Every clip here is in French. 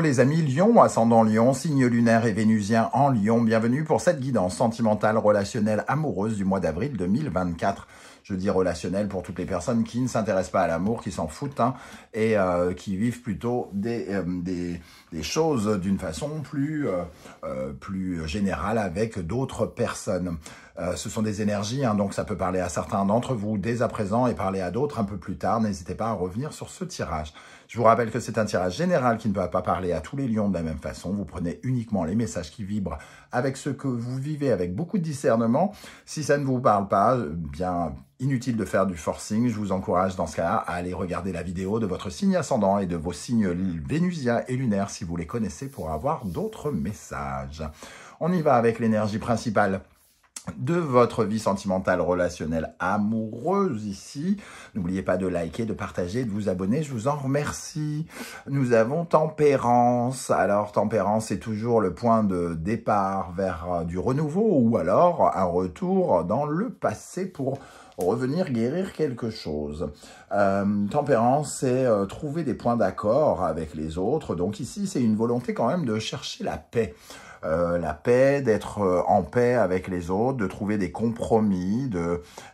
les amis Lyon, ascendant Lyon, signe lunaire et vénusien en Lyon. bienvenue pour cette guidance sentimentale relationnelle amoureuse du mois d'avril 2024 je dis relationnel pour toutes les personnes qui ne s'intéressent pas à l'amour, qui s'en foutent, hein, et euh, qui vivent plutôt euh, des, choses d'une façon plus, euh, plus générale avec d'autres personnes. ce sont des énergies, hein, donc ça peut parler à certains d'entre vous dès à présent et parler à d'autres un peu plus tard. N'hésitez pas à revenir sur ce tirage. Je vous rappelle que c'est un tirage général qui ne va pas parler à tous les lions de la même façon. Vous prenez uniquement les messages qui vibrent avec ce que vous vivez, avec beaucoup de discernement. Si ça ne vous parle pas, euh, bien inutile de faire du forcing. Je vous encourage dans ce cas à aller regarder la vidéo de votre signe ascendant et de vos signes vénusiens et lunaire si vous les connaissez pour avoir d'autres messages. On y va avec l'énergie principale de votre vie sentimentale, relationnelle, amoureuse ici. N'oubliez pas de liker, de partager, de vous abonner, je vous en remercie. Nous avons tempérance. Alors tempérance, c'est toujours le point de départ vers euh, du renouveau ou alors un retour dans le passé pour revenir guérir quelque chose. Euh, tempérance, c'est euh, trouver des points d'accord avec les autres. Donc ici, c'est une volonté quand même de chercher la paix. Euh, la paix, d'être euh, en paix avec les autres, de trouver des compromis,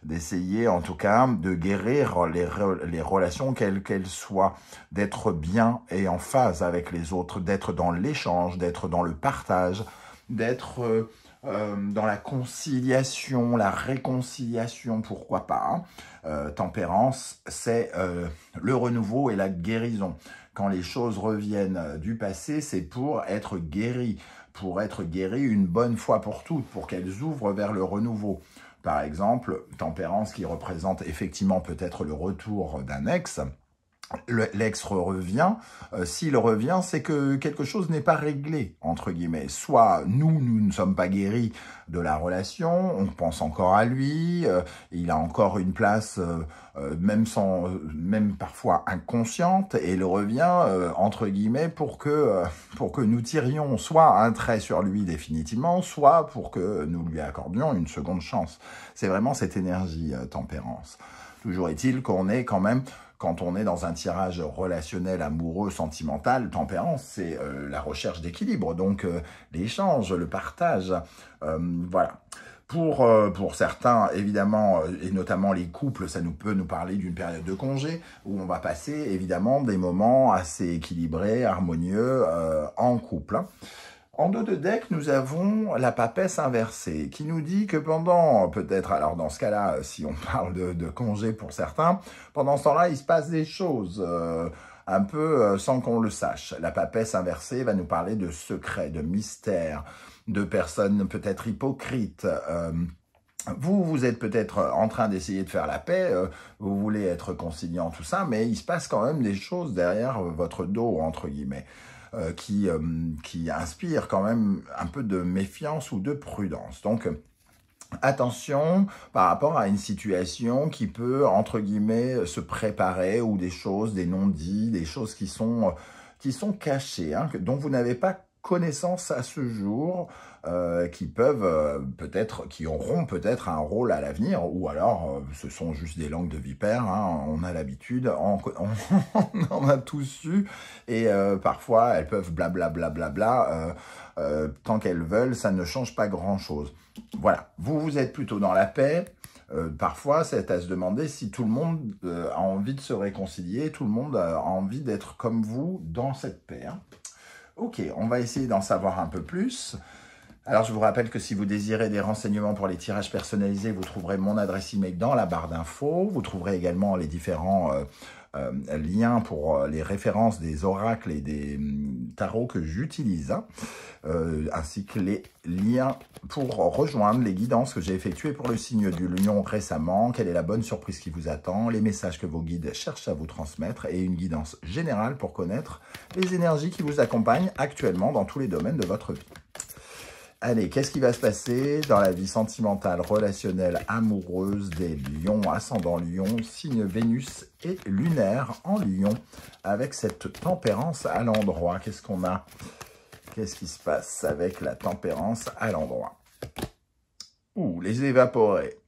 d'essayer en tout cas de guérir les, relations quelles qu'elles soient, d'être bien et en phase avec les autres, d'être dans l'échange, d'être dans le partage, d'être euh, dans la conciliation, la réconciliation, pourquoi pas. Hein. tempérance, c'est le renouveau et la guérison. Quand les choses reviennent du passé, c'est pour être guéri pour être guéries une bonne fois pour toutes, pour qu'elles ouvrent vers le renouveau. Par exemple, tempérance qui représente effectivement peut-être le retour d'un ex, l'ex revient, euh, s'il revient, c'est que quelque chose n'est pas réglé, entre guillemets. Soit nous, nous ne sommes pas guéris de la relation, on pense encore à lui, euh, il a encore une place, euh, même, sans, même parfois inconsciente, et il revient, entre guillemets, pour que, pour que nous tirions soit un trait sur lui définitivement, soit pour que nous lui accordions une seconde chance. C'est vraiment cette énergie tempérance. Toujours est-il qu'on est quand même quand on est dans un tirage relationnel, amoureux, sentimental, tempérance, c'est euh, la recherche d'équilibre, donc euh, l'échange, le partage, euh, voilà. Pour, pour certains, évidemment, et notamment les couples, ça nous peut nous parler d'une période de congé où on va passer évidemment des moments assez équilibrés, harmonieux en couple. Hein. En dos de deck, nous avons la papesse inversée qui nous dit que pendant, peut-être, alors dans ce cas-là, euh, si on parle de, congé pour certains, pendant ce temps-là, il se passe des choses euh, un peu euh, sans qu'on le sache. La papesse inversée va nous parler de secrets, de mystères, de personnes peut-être hypocrites. vous, vous êtes peut-être en train d'essayer de faire la paix, vous voulez être conciliant, tout ça, mais il se passe quand même des choses derrière votre dos, entre guillemets. Euh, euh, qui, inspire quand même un peu de méfiance ou de prudence. Donc, attention par rapport à une situation qui peut, entre guillemets, se préparer ou des choses, des non-dits, des choses qui sont, euh, qui sont cachées, hein, dont vous n'avez pas connaissances à ce jour euh, qui peuvent euh, peut-être, qui auront peut-être un rôle à l'avenir, ou alors euh, ce sont juste des langues de vipères, hein, on a l'habitude, on, en a tous su et parfois elles peuvent blablabla, bla, tant qu'elles veulent, ça ne change pas grand-chose. Voilà, vous, vous êtes plutôt dans la paix, parfois, c'est à se demander si tout le monde a envie de se réconcilier, tout le monde a envie d'être comme vous dans cette paix. Hein. Ok, on va essayer d'en savoir un peu plus. Alors, je vous rappelle que si vous désirez des renseignements pour les tirages personnalisés, vous trouverez mon adresse email dans la barre d'infos. Vous trouverez également les différents... Euh, liens euh, lien pour euh, les références des oracles et des hum, tarots que j'utilise, hein, euh, ainsi que les liens pour rejoindre les guidances que j'ai effectuées pour le signe du lion récemment, quelle est la bonne surprise qui vous attend, les messages que vos guides cherchent à vous transmettre et une guidance générale pour connaître les énergies qui vous accompagnent actuellement dans tous les domaines de votre vie. Allez, qu'est-ce qui va se passer dans la vie sentimentale, relationnelle, amoureuse des lions, ascendant lion, signe Vénus et lunaire en lion, avec cette tempérance à l'endroit Qu'est-ce qu'on a Qu'est-ce qui se passe avec la tempérance à l'endroit Ouh, les évaporés.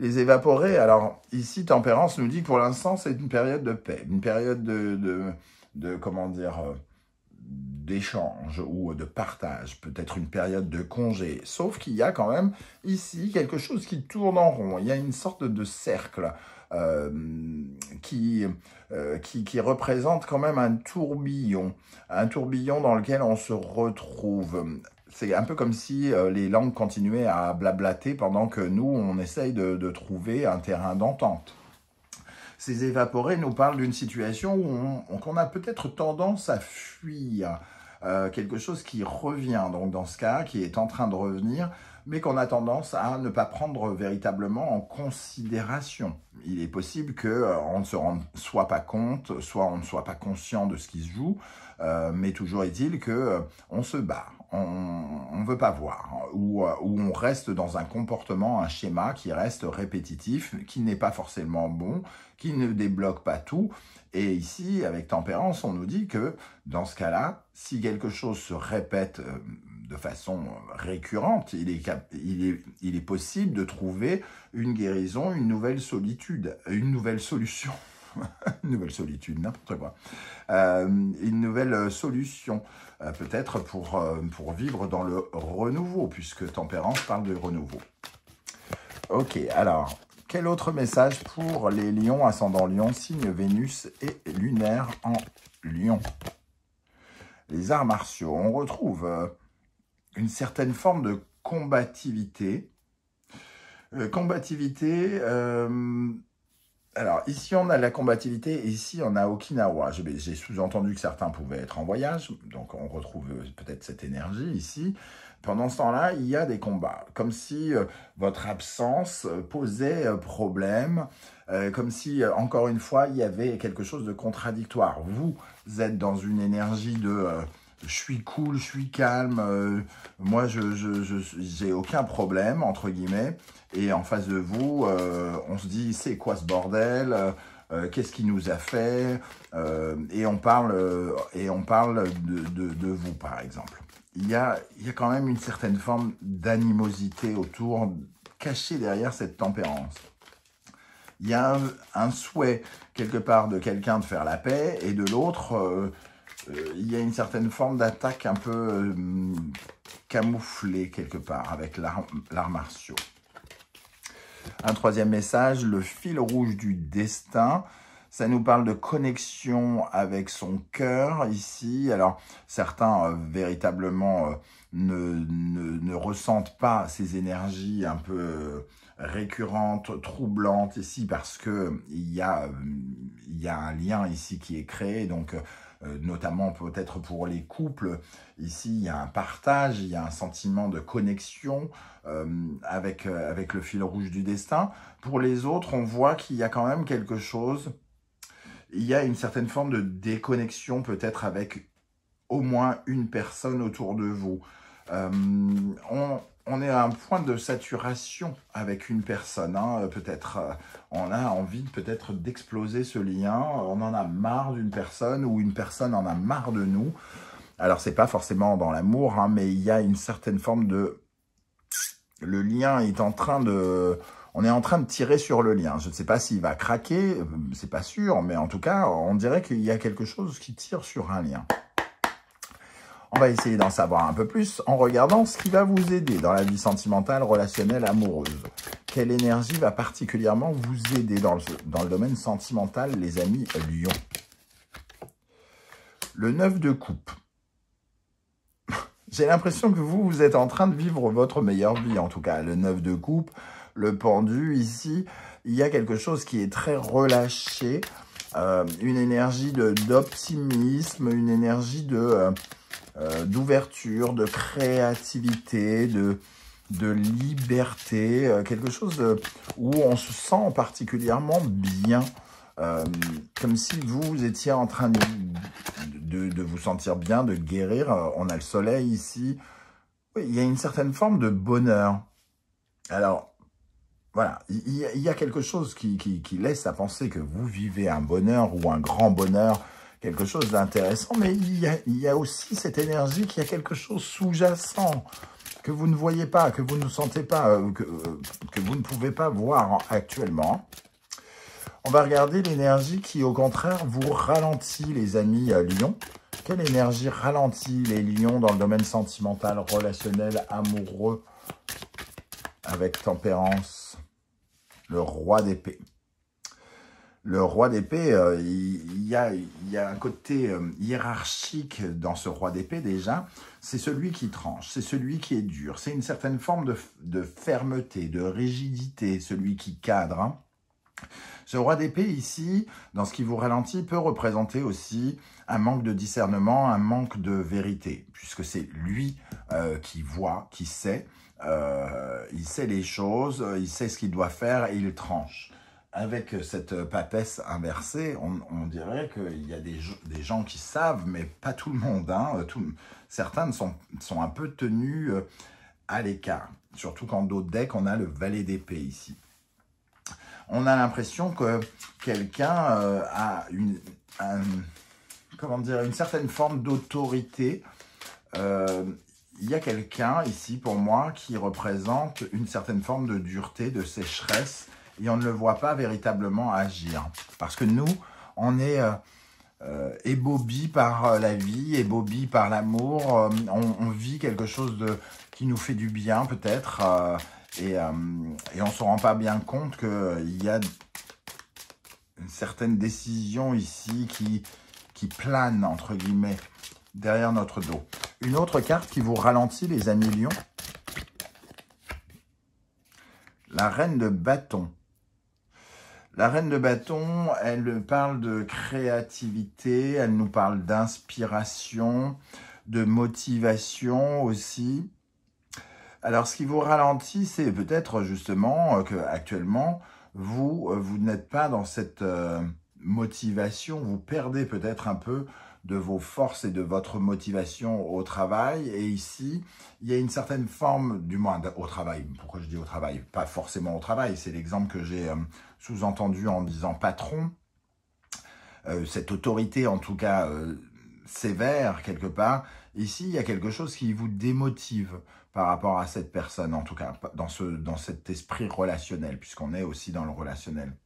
Les évaporés, alors ici, tempérance nous dit que pour l'instant, c'est une période de paix, une période de, de, comment dire... Euh, d'échange ou de partage, peut-être une période de congé. Sauf qu'il y a quand même ici quelque chose qui tourne en rond. Il y a une sorte de cercle euh, euh, qui, qui, représente quand même un tourbillon, un tourbillon dans lequel on se retrouve. C'est un peu comme si euh, les langues continuaient à blablater pendant que nous, on essaye de trouver un terrain d'entente. Ces évaporés nous parlent d'une situation où on, a peut-être tendance à fuir. Euh, quelque chose qui revient, donc dans ce cas, qui est en train de revenir, mais qu'on a tendance à ne pas prendre véritablement en considération. Il est possible qu'on euh, ne se rende soit pas compte, soit on ne soit pas conscient de ce qui se joue, euh, mais toujours est-il que euh, on se bat, on ne veut pas voir, ou, on reste dans un comportement, un schéma qui reste répétitif, qui n'est pas forcément bon, qui ne débloque pas tout. Et ici, avec tempérance, on nous dit que dans ce cas-là, si quelque chose se répète de façon récurrente, il est, il est, possible de trouver une guérison, une nouvelle solitude, une nouvelle solution. une nouvelle solitude, n'importe quoi. Euh, une nouvelle solution, euh, peut-être pour, euh, pour vivre dans le renouveau, puisque Tempérance parle de renouveau. Ok, alors, quel autre message pour les lions ascendant lion, signe Vénus et lunaire en lion les arts martiaux. On retrouve une certaine forme de combativité. Euh, combativité, euh, alors ici on a la combativité ici on a Okinawa. Ben, j'ai sous-entendu que certains pouvaient être en voyage, donc on retrouve euh, peut-être cette énergie ici. Pendant ce temps-là, il y a des combats, comme si votre absence posait problème, comme si, encore une fois, il y avait quelque chose de contradictoire. Vous êtes dans une énergie de je suis cool, je suis calme, euh, moi je n'ai aucun problème, entre guillemets, et en face de vous, euh, on se dit c'est quoi ce bordel euh, Qu'est-ce qui nous a fait Et on parle, et on parle de, de, de, vous, par exemple. Il y a, il y a quand même une certaine forme d'animosité autour, cachée derrière cette tempérance. Il y a un souhait, quelque part, de quelqu'un de faire la paix, et de l'autre, euh, il y a une certaine forme d'attaque un peu euh, camouflée quelque part avec l'art martiaux. Un troisième message, le fil rouge du destin. Ça nous parle de connexion avec son cœur ici. Alors, certains euh, véritablement ne, ressentent pas ces énergies un peu récurrentes, troublantes ici, parce que y, a, il y a un lien ici qui est créé. Donc, euh, notamment peut-être pour les couples. Ici, il y a un partage, il y a un sentiment de connexion euh, avec, euh, avec le fil rouge du destin. Pour les autres, on voit qu'il y a quand même quelque chose il y a une certaine forme de déconnexion peut-être avec au moins une personne autour de vous. on, on est à un point de saturation avec une personne. Hein. Peut-être euh, on a envie peut-être d'exploser ce lien. On en a marre d'une personne ou une personne en a marre de nous. Alors c'est pas forcément dans l'amour, hein, mais il y a une certaine forme de le lien est en train de on est en train de tirer sur le lien. Je ne sais pas s'il va craquer, euh, c'est pas sûr, mais en tout cas, on dirait qu'il y a quelque chose qui tire sur un lien. On va essayer d'en savoir un peu plus en regardant ce qui va vous aider dans la vie sentimentale, relationnelle, amoureuse. Quelle énergie va particulièrement vous aider dans le, dans le domaine sentimental, les amis Lyon. Le 9 de coupe. J'ai l'impression que vous, vous êtes en train de vivre votre meilleure vie, en tout cas. Le 9 de coupe, le pendu ici, il y a quelque chose qui est très relâché. Euh, une énergie d'optimisme, une énergie de... Euh, euh, d'ouverture, de créativité, de, liberté, euh, quelque chose euh, où on se sent particulièrement bien, comme si vous étiez en train de, vous sentir bien, de guérir. on a le soleil ici. il y a une certaine forme de bonheur. Alors, voilà, il y, a quelque chose qui laisse à penser que vous vivez un bonheur ou un grand bonheur, quelque chose d'intéressant, mais il y, a, aussi cette énergie qui a quelque chose sous-jacent que vous ne voyez pas, que vous ne sentez pas, euh, euh, que, vous ne pouvez pas voir actuellement. On va regarder l'énergie qui, au contraire, vous ralentit, les amis à euh, Lyon. Quelle énergie ralentit les lions dans le domaine sentimental, relationnel, amoureux, avec tempérance, le roi d'épée le roi d'épée, euh, il, y a, un côté euh, hiérarchique dans ce roi d'épée déjà. C'est celui qui tranche, c'est celui qui est dur, c'est une certaine forme de, fermeté, de rigidité, celui qui cadre. Hein. Ce roi d'épée ici, dans ce qui vous ralentit, peut représenter aussi un manque de discernement, un manque de vérité, puisque c'est lui euh, qui voit, qui sait, il sait les choses, il sait ce qu'il doit faire et il tranche avec cette papesse inversée, on, dirait qu'il y a des, gens qui savent, mais pas tout le monde. Hein. Euh, certains sont, un peu tenus euh, à l'écart, surtout quand d'autres decks, on a le valet d'épée ici. On a l'impression que quelqu'un euh, a une, comment dire, une certaine forme d'autorité. il y a quelqu'un ici, pour moi, qui représente une certaine forme de dureté, de sécheresse, et on ne le voit pas véritablement agir. Parce que nous, on est euh, euh par euh, la vie, ébobi par l'amour, euh, on, vit quelque chose de, qui nous fait du bien peut-être, et, on ne se rend pas bien compte qu'il y a une certaine décision ici qui, qui plane, entre guillemets, derrière notre dos. Une autre carte qui vous ralentit, les amis lions, la reine de bâton. La reine de bâton, elle parle de créativité, elle nous parle d'inspiration, de motivation aussi. Alors ce qui vous ralentit, c'est peut-être justement euh, qu'actuellement, actuellement vous euh, vous n'êtes pas dans cette euh, motivation, vous perdez peut-être un peu de vos forces et de votre motivation au travail. Et ici, il y a une certaine forme, du moins au travail. Pourquoi je dis au travail Pas forcément au travail, c'est l'exemple que j'ai euh, sous-entendu en disant patron. Euh, cette autorité, en tout cas euh, sévère quelque part, ici, il y a quelque chose qui vous démotive par rapport à cette personne, en tout cas, dans, ce, dans cet esprit relationnel, puisqu'on est aussi dans le relationnel.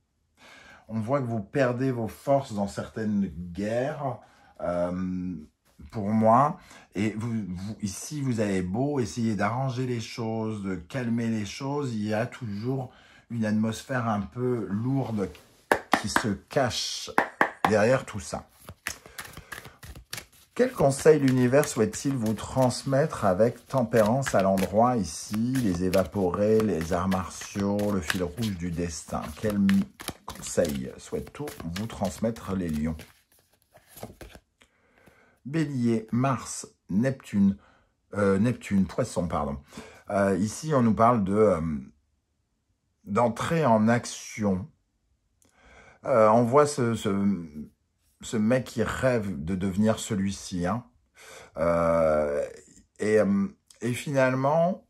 On voit que vous perdez vos forces dans certaines guerres, euh, pour moi. Et vous, vous, ici, vous avez beau essayer d'arranger les choses, de calmer les choses, il y a toujours une atmosphère un peu lourde qui se cache derrière tout ça. Quel conseil l'univers souhaite-t-il vous transmettre avec tempérance à l'endroit ici, les évaporés, les arts martiaux, le fil rouge du destin Quel conseil souhaite-t-on vous transmettre les lions Bélier, Mars, Neptune, euh, Neptune, Poisson, pardon. Euh, ici, on nous parle de euh, d'entrer en action. on voit ce, ce, mec qui rêve de devenir celui-ci. Hein. Et, finalement,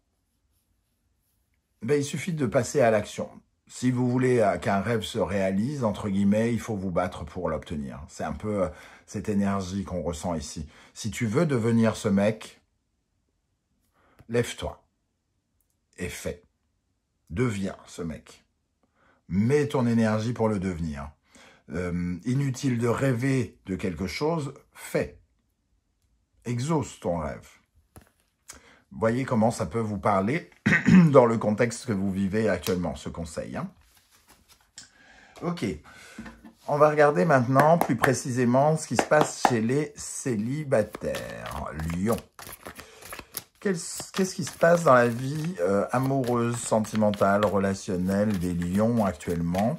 ben, il suffit de passer à l'action si vous voulez euh, qu'un rêve se réalise, entre guillemets, il faut vous battre pour l'obtenir. C'est un peu euh, cette énergie qu'on ressent ici. Si tu veux devenir ce mec, lève-toi et fais. Deviens ce mec. Mets ton énergie pour le devenir. Euh, inutile de rêver de quelque chose, fais. Exauce ton rêve voyez comment ça peut vous parler dans le contexte que vous vivez actuellement, ce conseil. Hein. Ok, on va regarder maintenant plus précisément ce qui se passe chez les célibataires. Lion. Qu'est-ce qui se passe dans la vie euh, amoureuse, sentimentale, relationnelle des lions actuellement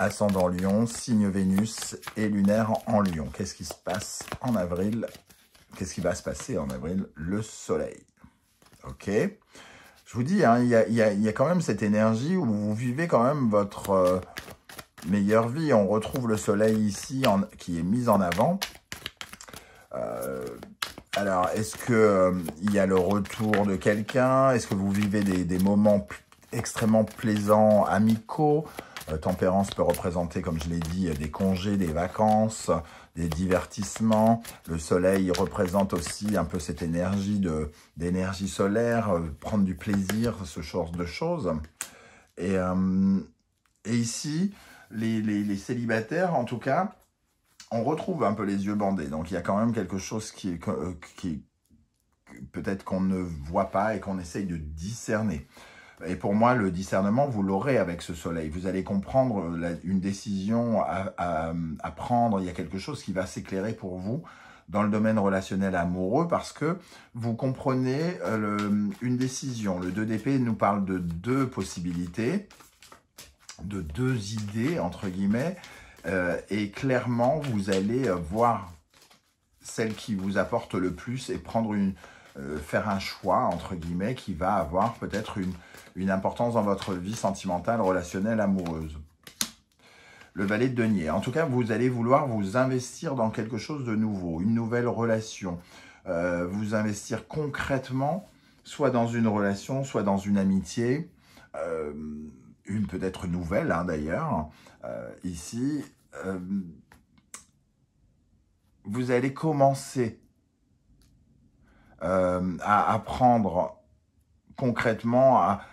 Ascendant lion, signe Vénus et lunaire en lion. Qu'est-ce qui se passe en avril qu'est-ce qui va se passer en avril Le soleil. Ok Je vous dis, hein, il y, a, quand même cette énergie où vous vivez quand même votre euh, meilleure vie. On retrouve le soleil ici qui est mis en avant. Euh, alors, est-ce qu'il euh, y a le retour de quelqu'un Est-ce que vous vivez des moments extrêmement plaisants, amicaux euh, tempérance peut représenter, comme je l'ai dit, des congés, des vacances, des divertissements. Le soleil représente aussi un peu cette énergie d'énergie solaire, euh, prendre du plaisir, ce genre de choses. Et, euh, ici, les, célibataires, en tout cas, on retrouve un peu les yeux bandés. Donc, il y a quand même quelque chose qui, qui peut-être qu'on ne voit pas et qu'on essaye de discerner. Et pour moi, le discernement, vous l'aurez avec ce soleil. Vous allez comprendre euh, une décision à, prendre. Il y a quelque chose qui va s'éclairer pour vous dans le domaine relationnel amoureux parce que vous comprenez euh, une décision. Le 2DP nous parle de deux possibilités, de deux idées, entre guillemets, euh, et clairement, vous allez voir celle qui vous apporte le plus et prendre une, euh, faire un choix, entre guillemets, qui va avoir peut-être une, une importance dans votre vie sentimentale, relationnelle, amoureuse. Le valet de denier. En tout cas, vous allez vouloir vous investir dans quelque chose de nouveau, une nouvelle relation. Euh, vous investir concrètement, soit dans une relation, soit dans une amitié, euh, une peut-être nouvelle hein, d'ailleurs. ici, vous allez commencer euh, à apprendre concrètement, à,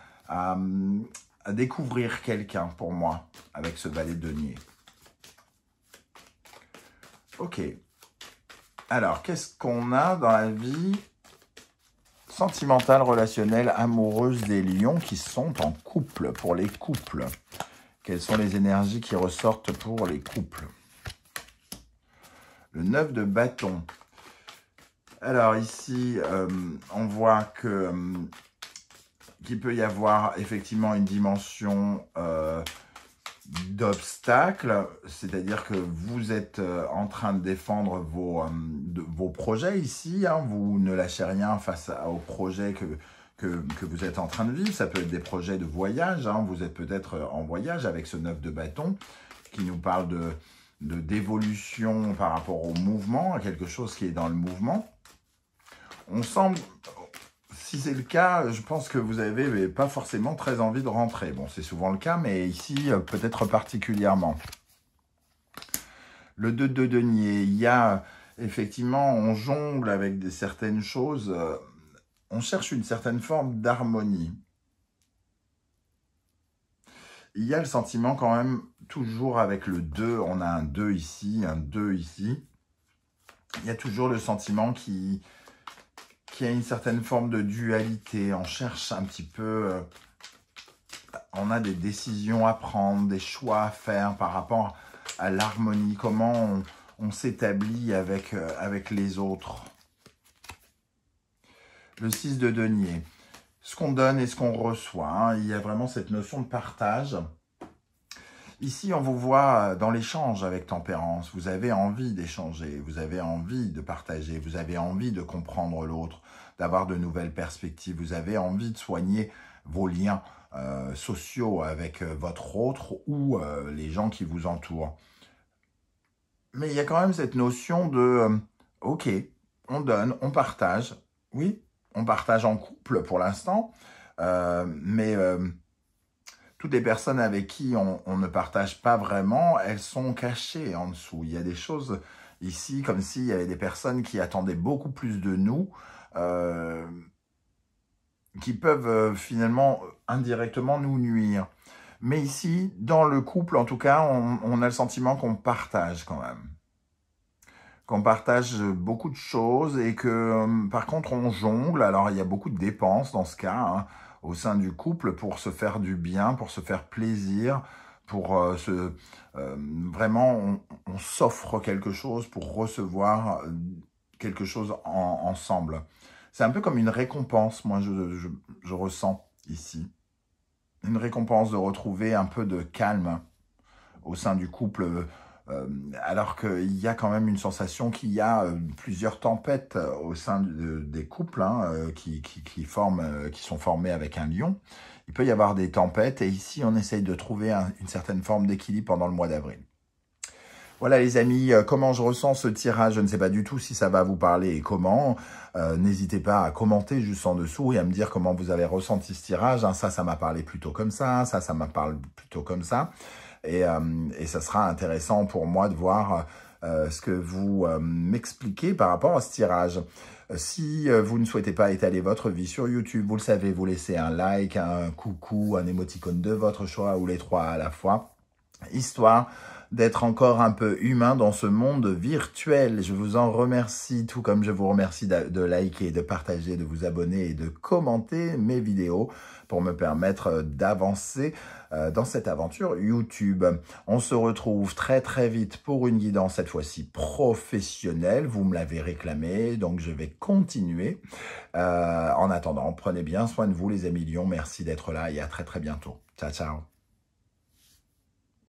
découvrir quelqu'un pour moi avec ce valet de denier. Ok. Alors, qu'est-ce qu'on a dans la vie sentimentale, relationnelle, amoureuse des lions qui sont en couple, pour les couples Quelles sont les énergies qui ressortent pour les couples Le 9 de bâton. Alors ici, euh, on voit que euh, qu'il peut y avoir effectivement une dimension euh, d'obstacle, c'est-à-dire que vous êtes en train de défendre vos, projets ici, hein. vous ne lâchez rien face aux projets que, vous êtes en train de vivre, ça peut être des projets de voyage, hein. vous êtes peut-être en voyage avec ce neuf de bâton qui nous parle de d'évolution par rapport au mouvement, à quelque chose qui est dans le mouvement on semble, si c'est le cas, je pense que vous n'avez pas forcément très envie de rentrer. Bon, c'est souvent le cas, mais ici, euh, peut-être particulièrement. Le 2 de denier, il y a effectivement, on jongle avec des, certaines choses, euh, on cherche une certaine forme d'harmonie. Il y a le sentiment quand même, toujours avec le 2, on a un 2 ici, un 2 ici, il y a toujours le sentiment qui il y a une certaine forme de dualité. On cherche un petit peu... Euh, on a des décisions à prendre, des choix à faire par rapport à l'harmonie. Comment on, s'établit avec, euh, avec les autres. Le 6 de denier. Ce qu'on donne et ce qu'on reçoit. Hein, il y a vraiment cette notion de partage. Ici, on vous voit euh, dans l'échange avec tempérance. Vous avez envie d'échanger, vous avez envie de partager, vous avez envie de comprendre l'autre, d'avoir de nouvelles perspectives, vous avez envie de soigner vos liens euh, sociaux avec euh, votre autre ou les gens qui vous entourent. Mais il y a quand même cette notion de, ok, on donne, on partage. Oui, on partage en couple pour l'instant, mais toutes les personnes avec qui on, ne partage pas vraiment, elles sont cachées en dessous. Il y a des choses ici comme s'il y avait des personnes qui attendaient beaucoup plus de nous, euh, qui peuvent euh, finalement indirectement nous nuire. Mais ici, dans le couple, en tout cas, on, a le sentiment qu'on partage quand même. Qu'on partage beaucoup de choses et que, euh, par contre, on jongle. Alors, il y a beaucoup de dépenses dans ce cas. Hein au sein du couple pour se faire du bien, pour se faire plaisir, pour euh, se... Euh, vraiment, on, s'offre quelque chose pour recevoir euh, quelque chose ensemble. C'est un peu comme une récompense, moi, je, je, je ressens ici. Une récompense de retrouver un peu de calme au sein du couple euh, alors qu'il y a quand même une sensation qu'il y a euh, plusieurs tempêtes euh, au sein des couples hein, qui, qui, sont formés avec un lion. Il peut y avoir des tempêtes et ici on essaye de trouver une certaine forme d'équilibre pendant le mois d'avril. Voilà les amis, comment je ressens ce tirage, je ne sais pas du tout si ça va vous parler et comment. N'hésitez pas à commenter juste en dessous et à me dire comment vous avez ressenti ce tirage. Hein. ça, ça m'a parlé plutôt comme ça, ça, ça m'a parlé plutôt comme ça. Euh, et, ça sera intéressant pour moi de voir euh, ce que vous euh, m'expliquez par rapport à ce tirage. Si vous ne souhaitez pas étaler votre vie sur YouTube, vous le savez, vous laissez un like, un coucou, un émoticône de votre choix ou les trois à la fois histoire d'être encore un peu humain dans ce monde virtuel. Je vous en remercie, tout comme je vous remercie de liker, de partager, de vous abonner et de commenter mes vidéos pour me permettre euh, d'avancer euh, dans cette aventure YouTube. On se retrouve très très vite pour une guidance cette fois-ci professionnelle. Vous me l'avez réclamé, donc je vais continuer. Euh, en attendant, prenez bien soin de vous les amis Lyon. Merci d'être là et à très très bientôt. Ciao ciao